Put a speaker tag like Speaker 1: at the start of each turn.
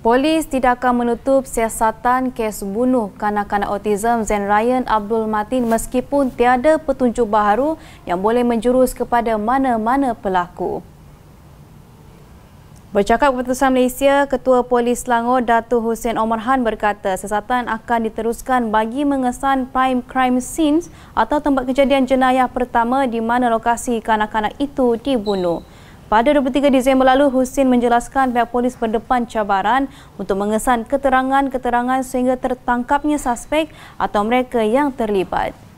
Speaker 1: Polis tidak akan menutup siasatan kes bunuh kanak-kanak autism Zain Ryan Abdul Matin meskipun tiada petunjuk baharu yang boleh menjurus kepada mana-mana pelaku. Bercakap Keputusan Malaysia, Ketua Polis Selangor Datu Hussein Omar Han berkata siasatan akan diteruskan bagi mengesan prime crime scenes atau tempat kejadian jenayah pertama di mana lokasi kanak-kanak itu dibunuh. Pada 23 Disember lalu, Husin menjelaskan pihak polis berdepan cabaran untuk mengesan keterangan-keterangan sehingga tertangkapnya suspek atau mereka yang terlibat.